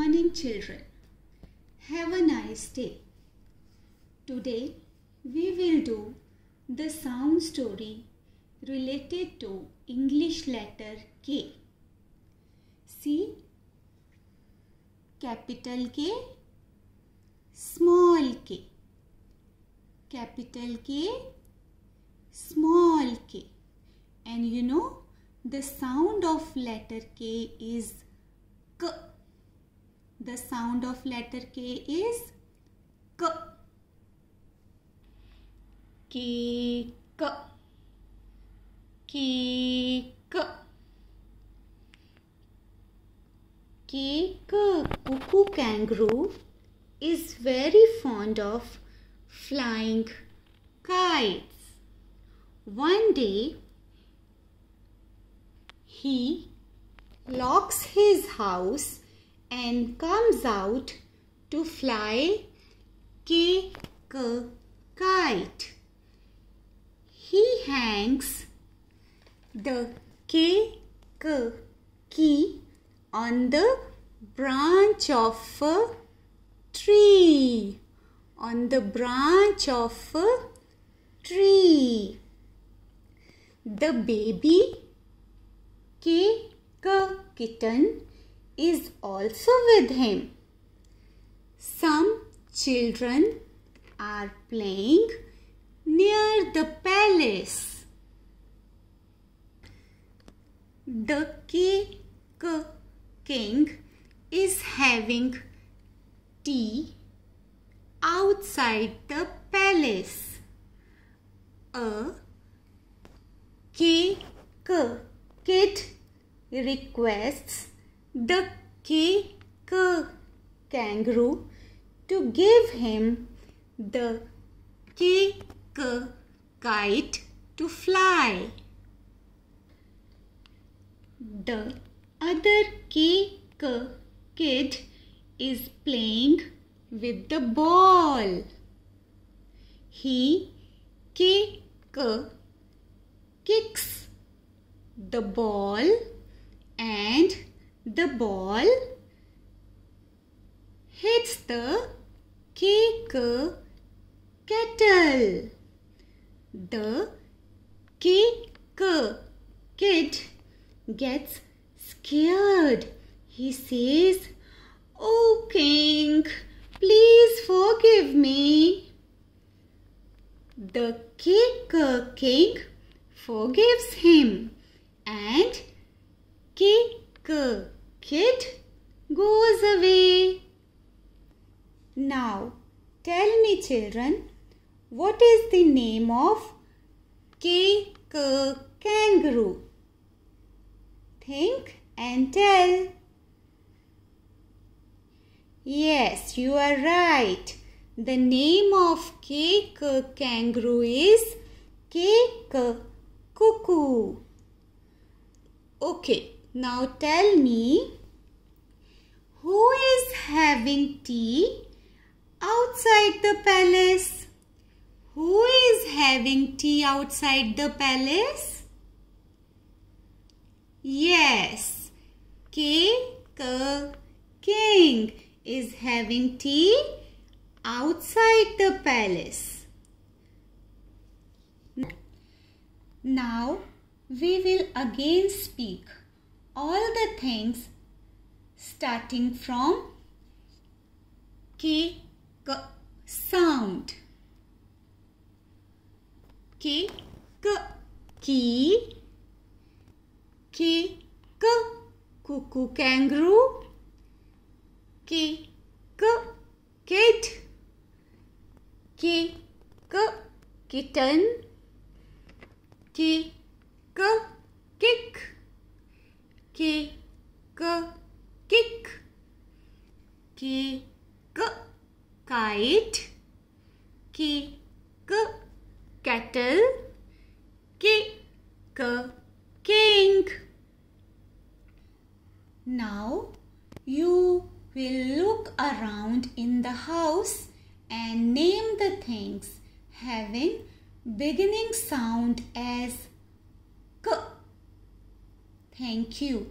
morning, children. Have a nice day. Today, we will do the sound story related to English letter K. See, capital K, small k, capital K, small k. And you know, the sound of letter K is K. The sound of letter K is K. Cake. Cake. Cake cuckoo kangaroo is very fond of flying kites. One day, he locks his house and comes out to fly k K kite. He hangs the k K key on the branch of a tree. On the branch of a tree. The baby K K kitten is also with him. Some children are playing near the palace. The king is having tea outside the palace. A cake kid requests the k, k kangaroo to give him the k, k kite to fly. The other k, k kid is playing with the ball. He kick, kicks the ball and the ball hits the cake kettle. The cake kid gets scared. He says, Oh, king, please forgive me. The cake king forgives him and cake Kid goes away. Now tell me children, what is the name of K K kangaroo? Think and tell. Yes, you are right. The name of K K kangaroo is K K cuckoo. Okay. Now tell me, who is having tea outside the palace? Who is having tea outside the palace? Yes, K king is having tea outside the palace. Now we will again speak all the things starting from K sound. K k key K k cuckoo kangaroo K k kit K k kitten K k kick kick kick kick kite kick kettle kick king now you will look around in the house and name the things having beginning sound as k Thank you.